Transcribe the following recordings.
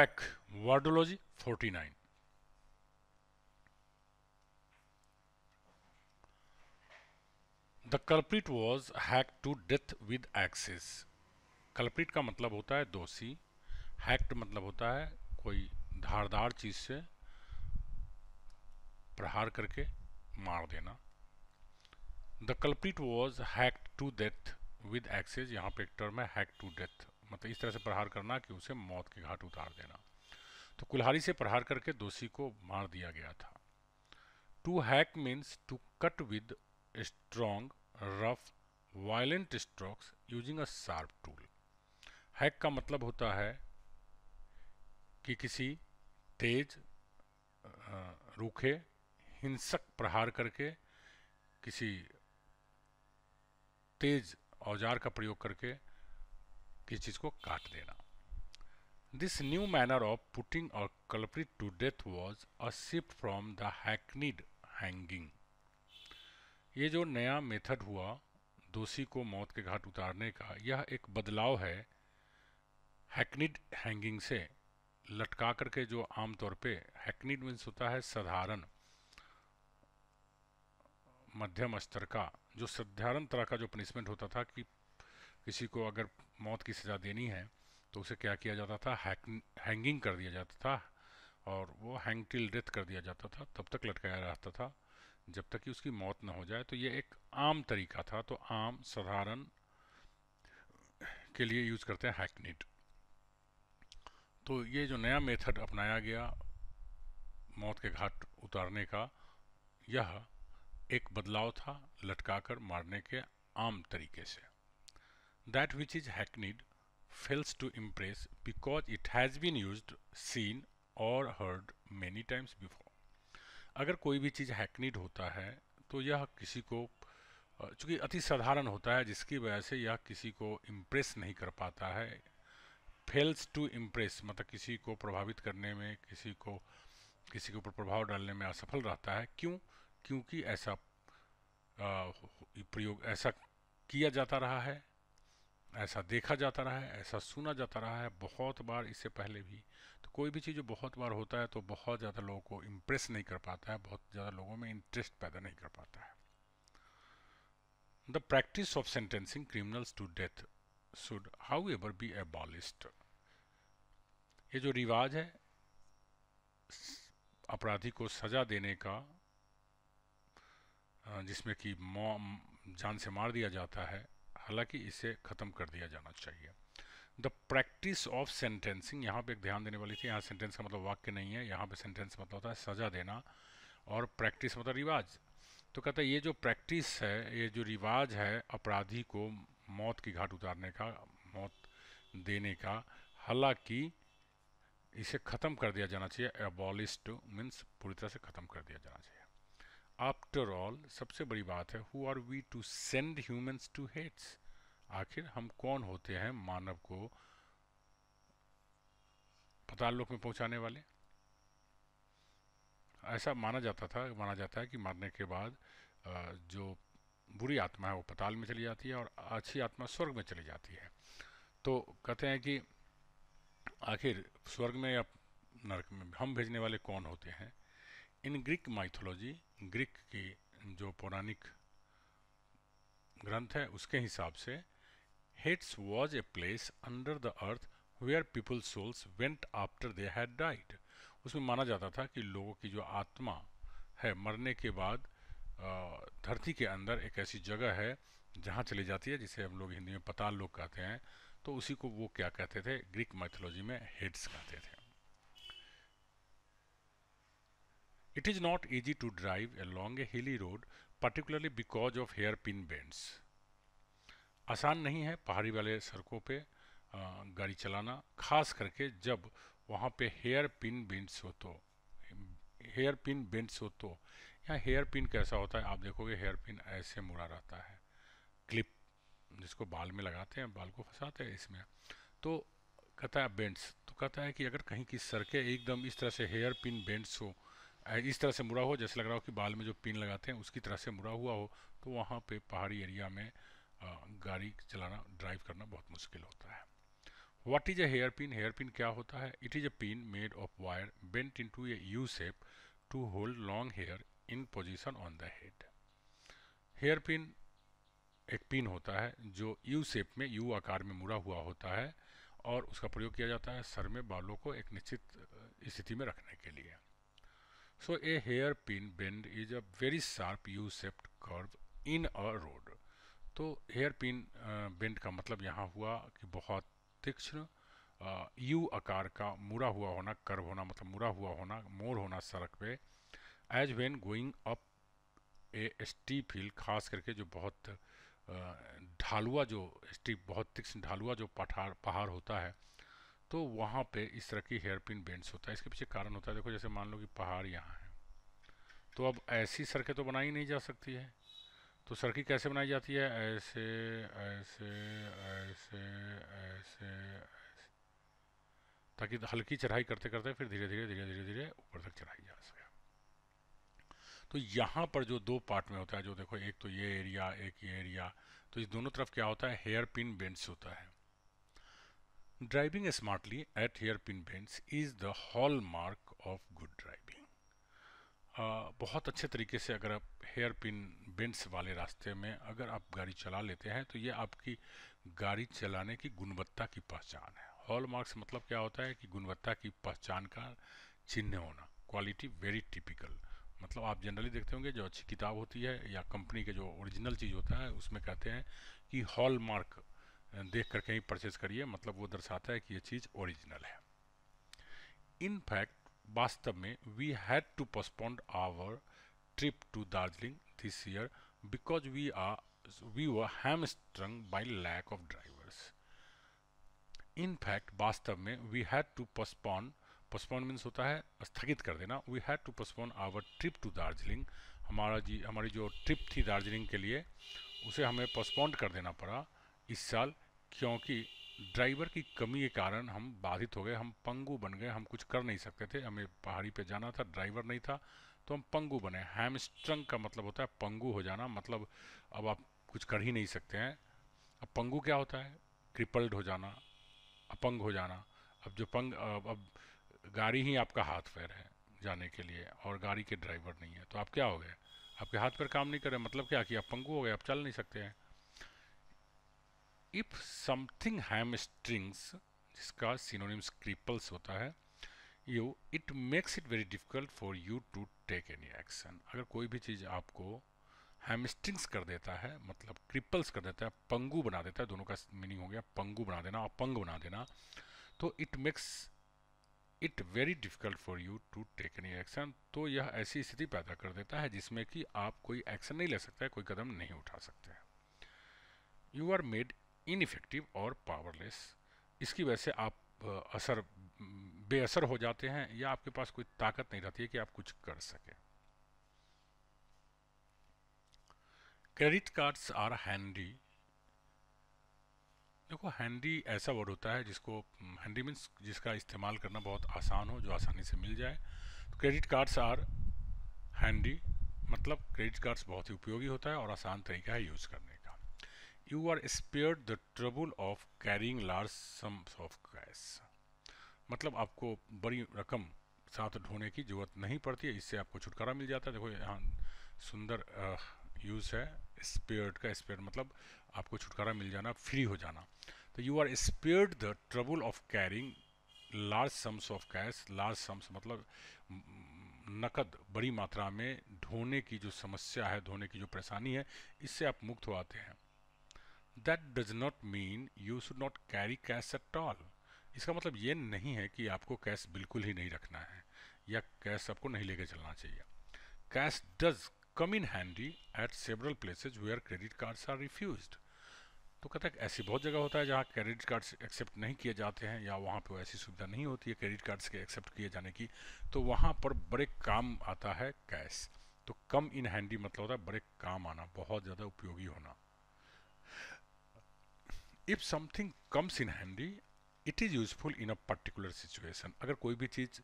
back wordology 49 the culprit was hacked to death with axes culprit का मतलब होता है दोषी हैक्ट मतलब होता है कोई धारदार चीज से प्रहार करके मार देना the culprit was hacked to death with axes यहाँ पे एक टर्म है हैक टू डेथ मतलब इस तरह से प्रहार करना कि उसे मौत के घाट उतार देना तो कुल्हारी से प्रहार करके दोषी को मार दिया गया था to hack means to cut with strong rough violent strokes using a sharp tool hack का मतलब होता है कि किसी तेज रूखे हिंसक प्रहार करके किसी तेज औजार का प्रयोग करके ये चीज़ को काट देना this new manner of putting a culprit to death was a shift from the hackneyed hanging ये जो नया मेथड हुआ दोषी को मौत के घाट उतारने का यह एक बदलाव है हैकनीड हैंगिंग से लटका करके जो आमतौर पे हैकनीड मीन्स होता है साधारण मध्यम स्तर का जो साधारण तरह का जो पनिशमेंट होता था कि किसी को अगर मौत की सज़ा देनी है तो उसे क्या किया जाता था हैंगिंग कर दिया जाता था और वो हैंग टिल डेथ कर दिया जाता था तब तक लटकाया रहता था जब तक कि उसकी मौत ना हो जाए तो ये एक आम तरीका था तो आम साधारण के लिए यूज़ करते हैं हैकनेट तो ये जो नया मेथड अपनाया गया मौत के घाट उतारने का यह एक बदलाव था लटकाकर मारने के आम तरीके से that which is hackneyed fails to impress because it has been used, seen or heard many times before. अगर कोई भी चीज़ हैकनीड होता है तो यह किसी को चूँकि अति साधारण होता है जिसकी वजह से यह किसी को इम्प्रेस नहीं कर पाता है फेल्स टू इम्प्रेस मतलब किसी को प्रभावित करने में किसी को किसी के ऊपर प्रभाव डालने में असफल रहता है क्यों क्योंकि ऐसा प्रयोग ऐसा किया जाता रहा है ऐसा देखा जाता रहा है ऐसा सुना जाता रहा है बहुत बार इससे पहले भी तो कोई भी चीज़ जो बहुत बार होता है तो बहुत ज़्यादा लोगों को इम्प्रेस नहीं कर पाता है बहुत ज़्यादा लोगों में इंटरेस्ट पैदा नहीं कर पाता है the practice of sentencing criminals to death should however be abolished ये जो रिवाज है अपराधी को सजा देने का जिसमें कि जान से मार दिया जाता है हालांकि इसे ख़त्म कर दिया जाना चाहिए द प्रैक्टिस ऑफ सेंटेंसिंग यहाँ पे एक ध्यान देने वाली थी यहाँ सेंटेंस का मतलब वाक्य नहीं है यहाँ पे सेंटेंस मतलब होता है सज़ा देना और प्रैक्टिस मतलब रिवाज तो कहता है ये जो प्रैक्टिस है ये जो रिवाज है अपराधी को मौत की घाट उतारने का मौत देने का हालांकि इसे ख़त्म कर दिया जाना चाहिए एबॉलिस्ट मीन्स पूरी तरह से ख़त्म कर दिया जाना चाहिए आफ्टर ऑल सबसे बड़ी बात है who are we to send humans to Hades आखिर हम कौन होते हैं मानव को पताल लोक में पहुंचाने वाले ऐसा माना जाता था माना जाता है कि मरने के बाद जो बुरी आत्मा है वो पताल में चली जाती है और अच्छी आत्मा स्वर्ग में चली जाती है तो कहते हैं कि आखिर स्वर्ग में या नरक में हम भेजने वाले कौन होते हैं इन ग्रीक माइथोलॉजी ग्रीक की जो पौराणिक ग्रंथ है उसके हिसाब से Hades was a place under the earth where people souls went after they had died उसमें माना जाता था कि लोगों की जो आत्मा है मरने के बाद धरती के अंदर एक ऐसी जगह है जहाँ चली जाती है जिसे हम लोग हिंदी में पताल लोग कहते हैं तो उसी को वो क्या कहते थे ग्रीक माइथोलॉजी में हेड्स कहते थे It is not easy to drive along a hilly road particularly because of hairpin bends. आसान नहीं है पहाड़ी वाले सड़कों पे गाड़ी चलाना खास करके जब वहाँ पे हेयर पिन बेंड्स हो तो हेयर पिन बेंड्स हो तो या हेयर पिन कैसा होता है आप देखोगे हेयर पिन ऐसे मुड़ा रहता है क्लिप जिसको बाल में लगाते हैं बाल को फंसाते हैं इसमें तो कहता है बेंड्स तो कहता है कि अगर कहीं की सड़कें एकदम इस तरह से हेयर पिन बेंड्स हो इस तरह से मुड़ा हो जैसे लग रहा हो कि बाल में जो पिन लगाते हैं उसकी तरह से मुड़ा हुआ हो तो वहाँ पे पहाड़ी एरिया में गाड़ी चलाना ड्राइव करना बहुत मुश्किल होता है what is a hair pin hair pin क्या होता है it is a pin made of wire bent into a U shape to hold long hair in position on the head hair pin एक पिन होता है जो U shape में you आकार में मुड़ा हुआ होता है और उसका प्रयोग किया जाता है सर में बालों को एक निश्चित स्थिति में रखने के लिए So a hairpin bend is a very sharp U-shaped curve in a road. तो हेयरपिन बेंड uh, का मतलब यहाँ हुआ कि बहुत तीक्ष्ण यू uh, आकार का मुड़ा हुआ होना कर्व होना मतलब मुड़ा हुआ होना मोड़ होना सड़क पे as when going up a steep hill खास करके जो बहुत uh, ढालुआ जो स्टीप बहुत तीक्ष्ण ढालुआ जो पठार पहाड़ होता है तो वहाँ पे इस तरह की हेयर पिन बेंड्स होता है इसके पीछे कारण होता है देखो जैसे मान लो कि पहाड़ यहाँ है तो अब ऐसी सड़कें तो बनाई नहीं जा सकती है तो सड़कें कैसे बनाई जाती है ऐसे ऐसे ऐसे ऐसे ऐसे ताकि हल्की चढ़ाई करते करते फिर धीरे धीरे धीरे धीरे धीरे ऊपर तक चढ़ाई जा सके तो यहाँ पर जो दो पार्ट में होता है जो देखो एक तो ये एरिया एक ये एरिया तो इस दोनों तरफ क्या होता है हेयर पिन बेंड्स होता है Driving smartly at hairpin bends is the hallmark of good driving. Uh, बहुत अच्छे तरीके से अगर आप हेयर पिन बेंड्स वाले रास्ते में अगर आप गाड़ी चला लेते हैं तो ये आपकी गाड़ी चलाने की गुणवत्ता की पहचान है हॉल मार्क्स मतलब क्या होता है कि गुणवत्ता की पहचान का चिन्ह होना क्वालिटी वेरी टिपिकल मतलब आप जनरली देखते होंगे जो अच्छी किताब होती है या कंपनी के जो ओरिजिनल चीज़ होता है उसमें कहते हैं कि हॉल मार्क देख करके ही परचेज करिए मतलब वो दर्शाता है कि ये चीज़ ओरिजिनल है इनफैक्ट वास्तव में we had to postponed our trip to Darjeeling this year because we are we were strung by lack of drivers in fact वास्तव में we had to postpone postpone means होता है स्थगित कर देना we had to postpone our trip to Darjeeling हमारा जी हमारी जो ट्रिप थी दार्जिलिंग के लिए उसे हमें पोस्टपोन कर देना पड़ा इस साल क्योंकि ड्राइवर की कमी के कारण हम बाधित हो गए हम पंगू बन गए हम कुछ कर नहीं सकते थे हमें पहाड़ी पे जाना था ड्राइवर नहीं था तो हम पंगू बने हैमस्ट्रंग का मतलब होता है पंगू हो जाना मतलब अब आप कुछ कर ही नहीं सकते हैं अब पंगू क्या होता है क्रिपल्ड हो जाना अपंग हो जाना अब जो पंग अब, अब गाड़ी ही आपका हाथ पैर है जाने के लिए और गाड़ी के ड्राइवर नहीं है तो आप क्या हो गए आपके हाथ पैर काम नहीं कर रहे मतलब क्या कि आप पंगू हो गए आप चल नहीं सकते हैं इफ समथिंग हैम स्ट्रिंग्स जिसका सिनोनिम्स क्रिपल्स होता है you it makes it very difficult for you to take any action अगर कोई भी चीज़ आपको हैमस्ट्रिंग्स कर देता है मतलब क्रिपल्स कर देता है पंगू बना देता है दोनों का मीनिंग हो गया पंगू बना देना अपंग बना देना तो it makes it very difficult for you to take any action तो यह ऐसी स्थिति पैदा कर देता है जिसमें कि आप कोई एक्शन नहीं ले सकते कोई कदम नहीं उठा सकते यू आर मेड इनफेक्टिव और पावरलेस इसकी वजह से आप असर बेअसर हो जाते हैं या आपके पास कोई ताकत नहीं रहती है कि आप कुछ कर सकें क्रेडिट कार्ड्स आर हैंडी देखो हैंडी ऐसा वर्ड होता है जिसको हैंडी मीन्स जिसका इस्तेमाल करना बहुत आसान हो जो आसानी से मिल जाए तो क्रेडिट कार्ड्स आर हैंडी मतलब क्रेडिट कार्ड्स बहुत ही उपयोगी होता है और आसान तरीका है यूज़ करने you are spared the trouble of carrying large sums of cash मतलब आपको बड़ी रकम साथ ढोने की ज़रूरत नहीं पड़ती है इससे आपको छुटकारा मिल जाता है देखो यहाँ सुंदर यूज़ है स्पेयर्ड का स्पेयर मतलब आपको छुटकारा मिल जाना फ्री हो जाना तो you are spared the trouble of carrying large sums of cash large sums मतलब नकद बड़ी मात्रा में ढोने की जो समस्या है ढोने की जो परेशानी है इससे आप मुक्त हो आते हैं that does not mean you should not carry cash at all इसका मतलब ये नहीं है कि आपको कैश बिल्कुल ही नहीं रखना है या कैश आपको नहीं लेकर चलना चाहिए cash does come in handy at several places where credit cards are refuse तो कहते हैं ऐसी बहुत जगह होता है जहाँ क्रेडिट कार्ड्स एक्सेप्ट नहीं किए जाते हैं या वहाँ पर ऐसी सुविधा नहीं होती है क्रेडिट कार्ड्स के एक्सेप्ट किए जाने की तो वहाँ पर बड़े काम आता है कैश तो कम इन हैंडी मतलब होता है बड़े काम आना बहुत ज़्यादा उपयोगी होना if something comes in handy it is useful in a particular situation अगर कोई भी चीज़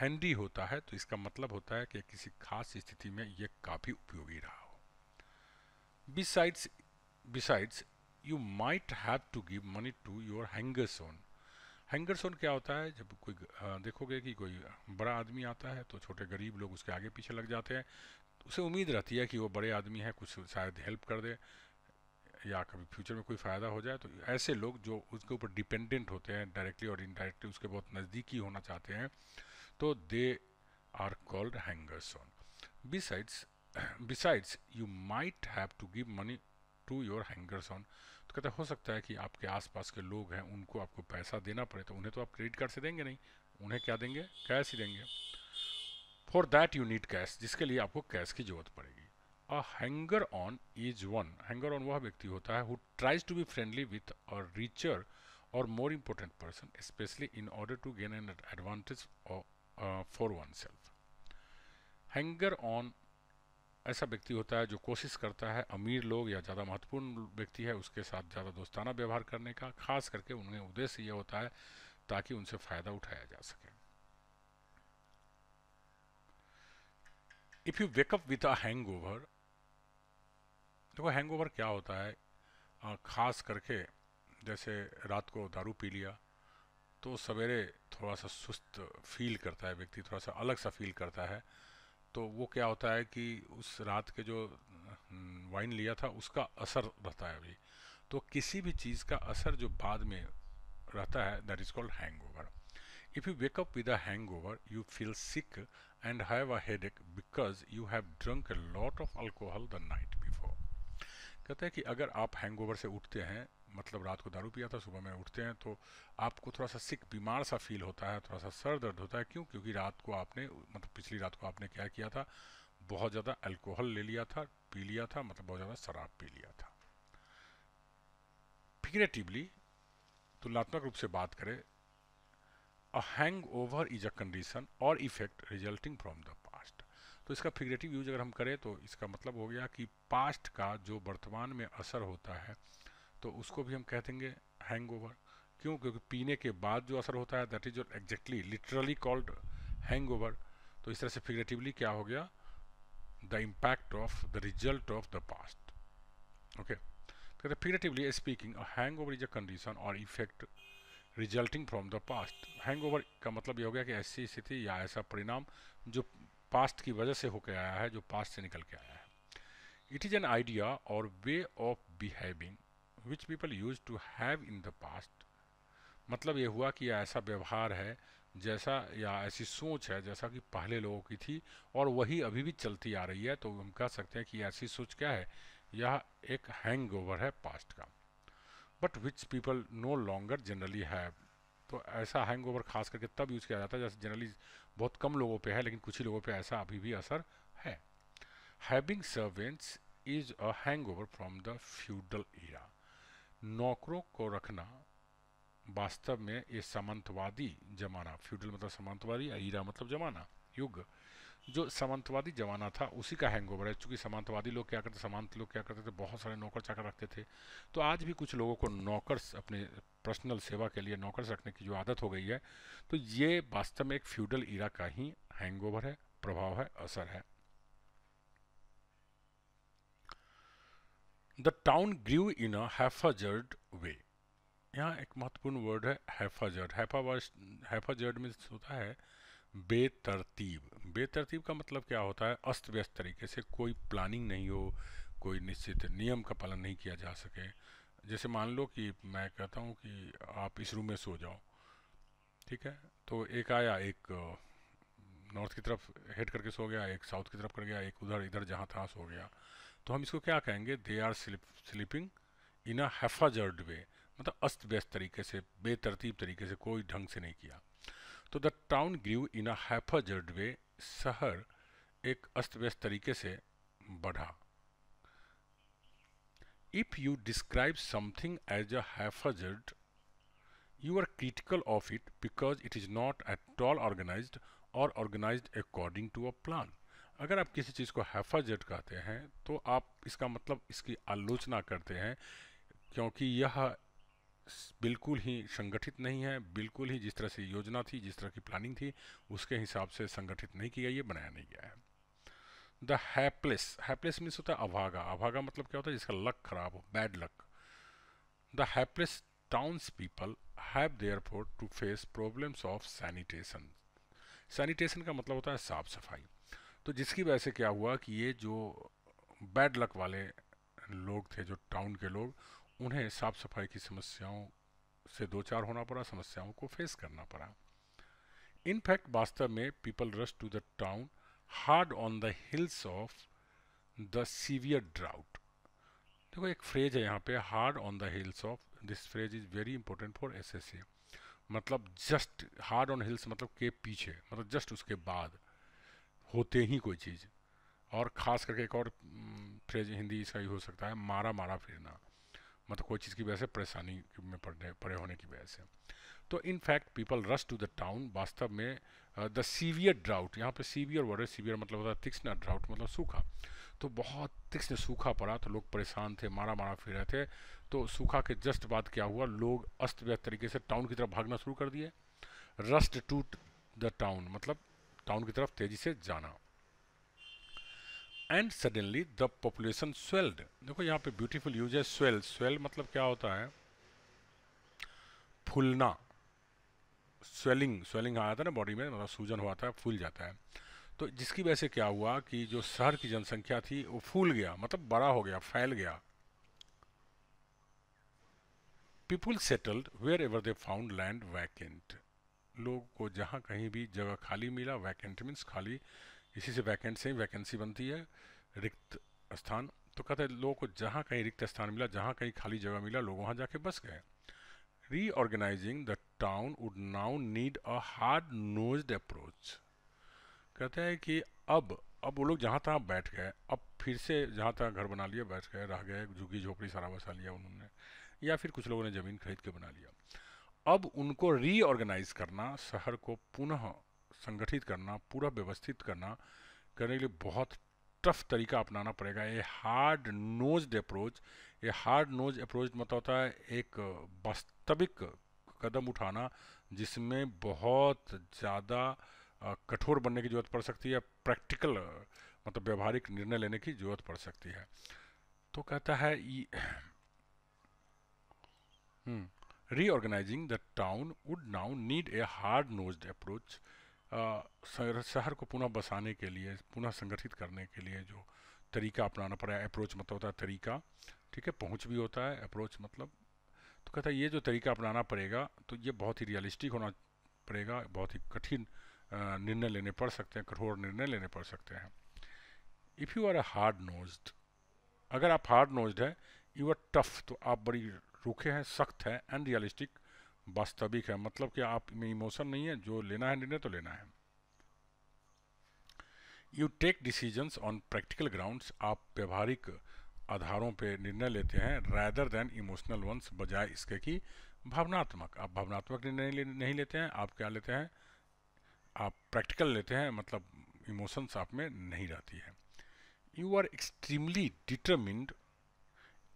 हैंडी होता है तो इसका मतलब होता है कि किसी खास स्थिति में यह काफ़ी उपयोगी रहा हो besides besides you might have to give money to your hangers on hangers on क्या होता है जब कोई देखोगे कि कोई बड़ा आदमी आता है तो छोटे गरीब लोग उसके आगे पीछे लग जाते हैं उसे उम्मीद रहती है कि वो बड़े आदमी है कुछ शायद हेल्प कर दे या कभी फ्यूचर में कोई फ़ायदा हो जाए तो ऐसे लोग जो उसके ऊपर डिपेंडेंट होते हैं डायरेक्टली और इनडायरेक्टली उसके बहुत नज़दीकी होना चाहते हैं तो they are called hangers on besides besides you might have to give money to your hangers on तो कहते हो सकता है कि आपके आसपास के लोग हैं उनको आपको पैसा देना पड़े तो उन्हें तो आप क्रेडिट कार्ड से देंगे नहीं उन्हें क्या देंगे कैश ही देंगे for that you need cash जिसके लिए आपको कैश की ज़रूरत पड़ेगी hanger on is one hanger on वह व्यक्ति होता है who tries to be friendly with a richer or more important person specially in order to gain an advantage for one self hanger on ऐसा व्यक्ति होता है जो कोशिश करता है अमीर लोग या ज़्यादा महत्वपूर्ण व्यक्ति है उसके साथ ज़्यादा दोस्ताना व्यवहार करने का खास करके उनके उद्देश्य यह होता है ताकि उनसे फ़ायदा उठाया जा सके if you wake up with a hangover देखो तो हैंगओवर क्या होता है आ, खास करके जैसे रात को दारू पी लिया तो सवेरे थोड़ा सा सुस्त फील करता है व्यक्ति थोड़ा सा अलग सा फील करता है तो वो क्या होता है कि उस रात के जो वाइन हम्म, लिया था उसका असर रहता है अभी तो किसी भी चीज़ का असर जो बाद में रहता है that is called hangover if you wake up with a hangover you feel sick and have a head because you have drunk a lot of alcohol the night before कहते हैं कि अगर आप हैंगओवर से उठते हैं मतलब रात को दारू पिया था सुबह में उठते हैं तो आपको थोड़ा सा सिक बीमार सा फील होता है थोड़ा सा सर दर्द होता है क्यों क्योंकि रात को आपने मतलब पिछली रात को आपने क्या किया था बहुत ज़्यादा अल्कोहल ले लिया था पी लिया था मतलब बहुत ज़्यादा शराब पी लिया था फिगरेटिवली तुलनात्मक रूप से बात करें a hangover is a condition or effect resulting from the तो इसका फिगरेटिव यूज अगर हम करें तो इसका मतलब हो गया कि पास्ट का जो वर्तमान में असर होता है तो उसको भी हम कह देंगे हैंग ओवर क्यों क्योंकि पीने के बाद जो असर होता है that is exactly literally called hangover तो इस तरह से फिगरेटिवली क्या हो गया the impact of the result of the past okay कहते figuratively speaking hangover is a condition or effect resulting from the past hangover का मतलब ये हो गया कि ऐसी स्थिति या ऐसा परिणाम जो पास्ट की वजह से होकर आया है जो पास्ट से निकल के आया है it is an idea or way of behaving which people used to have in the past मतलब ये हुआ कि ऐसा व्यवहार है जैसा या ऐसी सोच है जैसा कि पहले लोगों की थी और वही अभी भी चलती आ रही है तो हम कह सकते हैं कि ऐसी सोच क्या है यह एक हैंग है पास्ट का but which people no longer generally have तो ऐसा हैंग ओवर खास करके तब यूज़ किया जाता है जैसे जनरली बहुत कम लोगों पे है लेकिन कुछ ही लोगों पे ऐसा अभी भी असर है having servants is a hangover from the feudal era नौकरों को रखना वास्तव में ये सामंतवादी जमाना फ्यूडल मतलब सामंतवादी ईरा मतलब जमाना युग जो सामंतवादी जमाना था उसी का हैंगओवर है चूँकि सामंतवादी लोग क्या करते सामंत लोग क्या करते थे बहुत सारे नौकर चाकर रखते थे तो आज भी कुछ लोगों को नौकर्स अपने पर्सनल सेवा के लिए नौकर्स रखने की जो आदत हो गई है तो ये वास्तव में एक फ्यूडल इरा का ही हैंगओवर है प्रभाव है असर है the town grew in haphazard way यहाँ एक महत्वपूर्ण वर्ड है हैफाजर्ड हैफाजर्ड मीन्स होता है बेतरतीब बेतरतीब का मतलब क्या होता है अस्त व्यस्त तरीके से कोई प्लानिंग नहीं हो कोई निश्चित नियम का पालन नहीं किया जा सके जैसे मान लो कि मैं कहता हूँ कि आप इस रूम में सो जाओ ठीक है तो एक आया एक नॉर्थ की तरफ हेड करके सो गया एक साउथ की तरफ कर गया एक उधर इधर जहाँ तहाँ सो गया तो हम इसको क्या कहेंगे दे आर स्लीपिंग इन अ हैफाजर्ड वे मतलब अस्त व्यस्त तरीके से बेतरतीब तरीके से कोई ढंग से नहीं किया तो the town grew in a way शहर एक अस्त व्यस्त तरीके से बढ़ा if you describe something as a haphazard you are critical of it because it is not at all organise or organise according to a plan अगर आप किसी चीज़ को हैफाजर्ड कहते हैं तो आप इसका मतलब इसकी आलोचना करते हैं क्योंकि यह बिल्कुल ही संगठित नहीं है बिल्कुल ही जिस तरह से योजना थी जिस तरह की प्लानिंग थी उसके हिसाब से संगठित नहीं किया ये बनाया नहीं गया है द हैपलेस हैपलेस मीन्स होता है अभागा अभागा मतलब क्या होता है जिसका लक खराब हो bad luck the hapless towns people have therefore to face problems of sanitation sanitation का मतलब होता है साफ सफाई तो जिसकी वजह से क्या हुआ कि ये जो बैड लक वाले लोग थे जो टाउन के लोग उन्हें साफ सफाई की समस्याओं से दो चार होना पड़ा समस्याओं को फेस करना पड़ा इनफैक्ट वास्तव में people rush to the town hard on the heels of the severe drought देखो एक फ्रेज है यहाँ पे hard on the heels of this phrase is very important for S S A मतलब जस्ट हार्ड ऑन हिल्स मतलब के पीछे मतलब जस्ट उसके बाद होते ही कोई चीज़ और ख़ास करके एक और फ्रेज हम्म, हिंदी इसका ही हो सकता है मारा मारा फिरना मतलब कोई चीज़ की वजह से परेशानी में पड़ने पड़े होने की वजह से तो in fact people rush to the town वास्तव में द सीवियर ड्राउट यहाँ पे सीवियर वर्ड है सीवियर मतलब होता है तीक्ष्ण ड्राउट मतलब सूखा तो बहुत तीक्ष्ण सूखा पड़ा तो लोग परेशान थे मारा मारा फिर रहे थे तो सूखा के जस्ट बाद क्या हुआ लोग अस्त व्यस्त तरीके से टाउन की तरफ भागना शुरू कर दिए रस्ट टूट द टाउन मतलब टाउन की तरफ तेज़ी से जाना and suddenly the population swelled देखो यहाँ पे ब्यूटीफुल यूज है स्वेल स्वेल मतलब क्या होता है फूलना स्वेलिंग स्वेलिंग आया था ना बॉडी में मतलब सूजन हुआ था फूल जाता है तो जिसकी वजह से क्या हुआ कि जो शहर की जनसंख्या थी वो फूल गया मतलब बड़ा हो गया फैल गया people settled wherever they found land vacant लोग को जहाँ कहीं भी जगह खाली मिला वैकेंट मीन्स खाली इसी से वैकेंट से वैकेंसी बनती है रिक्त स्थान तो कहते हैं लोगों को जहाँ कहीं रिक्त स्थान मिला जहाँ कहीं खाली जगह मिला लोग वहाँ जाके बस गए reorganising the town would now need a hard nosed approach कहते हैं कि अब अब वो लोग जहाँ तहाँ बैठ गए अब फिर से जहाँ तहाँ घर बना लिया बैठ गए रह गए झुग्गी झोपड़ी सारा बसा लिया उन्होंने या फिर कुछ लोगों ने ज़मीन खरीद के बना लिया अब उनको रीऑर्गेनाइज करना शहर को पुनः संगठित करना पूरा व्यवस्थित करना करने के लिए बहुत टफ तरीका अपनाना पड़ेगा ये हार्ड नोज अप्रोच ये हार्ड नोज अप्रोच मतलब होता है एक वास्तविक कदम उठाना जिसमें बहुत ज़्यादा कठोर बनने की ज़रूरत पड़ सकती है प्रैक्टिकल मतलब व्यवहारिक निर्णय लेने की ज़रूरत पड़ सकती है तो कहता है reorganising the town would now need a hard nose approach शहर को पुनः बसाने के लिए पुनः संगठित करने के लिए जो तरीका अपनाना पड़ा अप्रोच मतलब होता है तरीका ठीक है पहुंच भी होता है अप्रोच मतलब तो कहता है ये जो तरीका अपनाना पड़ेगा तो ये बहुत ही रियलिस्टिक होना पड़ेगा बहुत ही कठिन निर्णय लेने पड़ सकते हैं कठोर निर्णय लेने पड़ सकते हैं if you are a hard nosed अगर आप हार्ड नोज्ड हैं यू आर टफ तो आप बड़ी रूखे हैं सख्त हैं एंड रियलिस्टिक वास्तविक है मतलब कि आप में इमोशन नहीं है जो लेना है निर्णय तो लेना है you take decisions on practical grounds आप व्यवहारिक आधारों पे निर्णय लेते हैं रैदर देन इमोशनल वंस बजाय इसके कि भावनात्मक आप भावनात्मक निर्णय नहीं लेते हैं आप क्या लेते हैं आप प्रैक्टिकल लेते हैं मतलब इमोशंस आप में नहीं रहती है you are extremely determined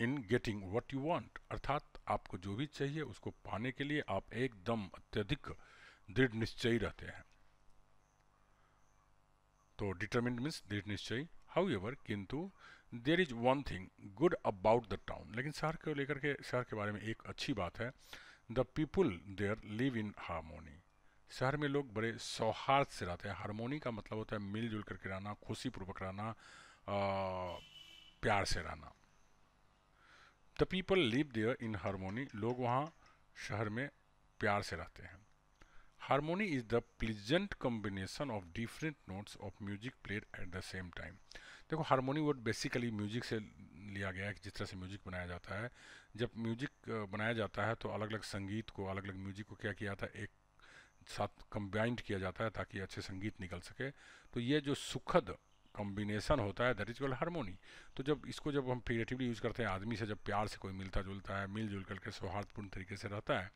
in getting what you want अर्थात आपको जो भी चाहिए उसको पाने के लिए आप एकदम अत्यधिक दृढ़ निश्चयी रहते हैं तो डिटर्मिंड मीन्स दृढ़ निश्चय हाउ एवर किंतु there is one thing good about the town लेकिन शहर को लेकर के शहर के बारे में एक अच्छी बात है the people there live in harmony शहर में लोग बड़े सौहार्द से रहते हैं हारमोनी का मतलब होता है मिलजुल करके रहना खुशीपूर्वक रहना प्यार से रहना the people live there in harmony लोग वहाँ शहर में प्यार से रहते हैं harmony is the pleasant combination of different notes of music played at the same time देखो हारमोनी वर्ड बेसिकली म्यूजिक से लिया गया है कि जिस तरह से म्यूजिक बनाया जाता है जब म्यूजिक बनाया जाता है तो अलग अलग संगीत को अलग अलग म्यूजिक को क्या किया था एक साथ कंबाइंड किया जाता है ताकि अच्छे संगीत निकल सके तो ये जो सुखद कॉम्बिनेशन होता है दैट इज कॉल्ड हारमोनी तो जब इसको जब हम क्रिएटिवली यूज़ करते हैं आदमी से जब प्यार से कोई मिलता जुलता है मिलजुल करके सौहार्दपूर्ण तरीके से रहता है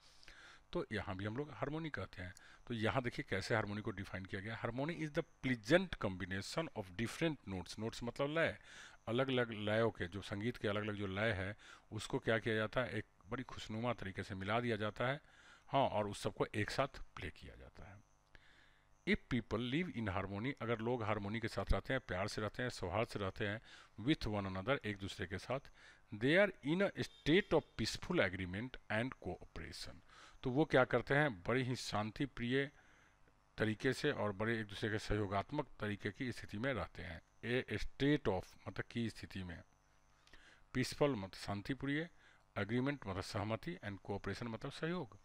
तो यहाँ भी हम लोग हारमोनी कहते हैं तो यहाँ देखिए कैसे हारमोनी को डिफाइन किया गया harmony is the pleasant combination of different notes notes मतलब लय अलग अलग लयों के जो संगीत के अलग अलग जो लय है उसको क्या किया जाता है एक बड़ी खुशनुमा तरीके से मिला दिया जाता है हाँ और उस सबको एक साथ प्ले किया जाता है if people live in harmony अगर लोग हारमोनी के साथ रहते हैं प्यार से रहते हैं सौहार्द से रहते हैं विथ वन अनदर एक दूसरे के साथ they are in a state of peaceful agreement and cooperation तो वो क्या करते हैं बड़े ही शांति प्रिय तरीके से और बड़े एक दूसरे के सहयोगात्मक तरीके की स्थिति में रहते हैं ए स्टेट ऑफ मतलब की स्थिति में पीसफुल मतलब शांतिप्रिय एग्रीमेंट मतलब सहमति एंड कोऑपरेशन मतलब सहयोग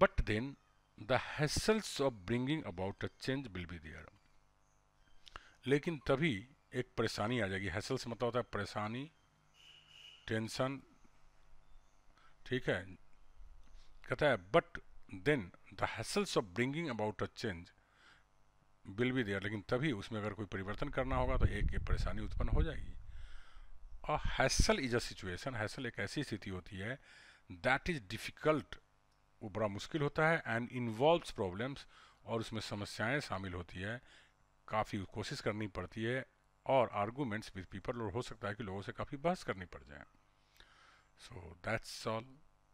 but then the hassles of bringing about a change will be there लेकिन तभी एक परेशानी आ जाएगी हैसल्स मतलब होता है परेशानी टेंशन ठीक है कहता है but then the hassles of bringing about a change will be there लेकिन तभी उसमें अगर कोई परिवर्तन करना होगा तो एक एक परेशानी उत्पन्न हो जाएगी और hassle is a situation hassle एक ऐसी स्थिति होती है दैट इज डिफ़िकल्ट वो बड़ा मुश्किल होता है एंड इन्वॉल्व्स प्रॉब्लम्स और उसमें समस्याएं शामिल होती है काफ़ी कोशिश करनी पड़ती है और आर्गूमेंट्स विद पीपल और हो सकता है कि लोगों से काफ़ी बहस करनी पड़ जाए so that's all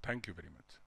thank you very much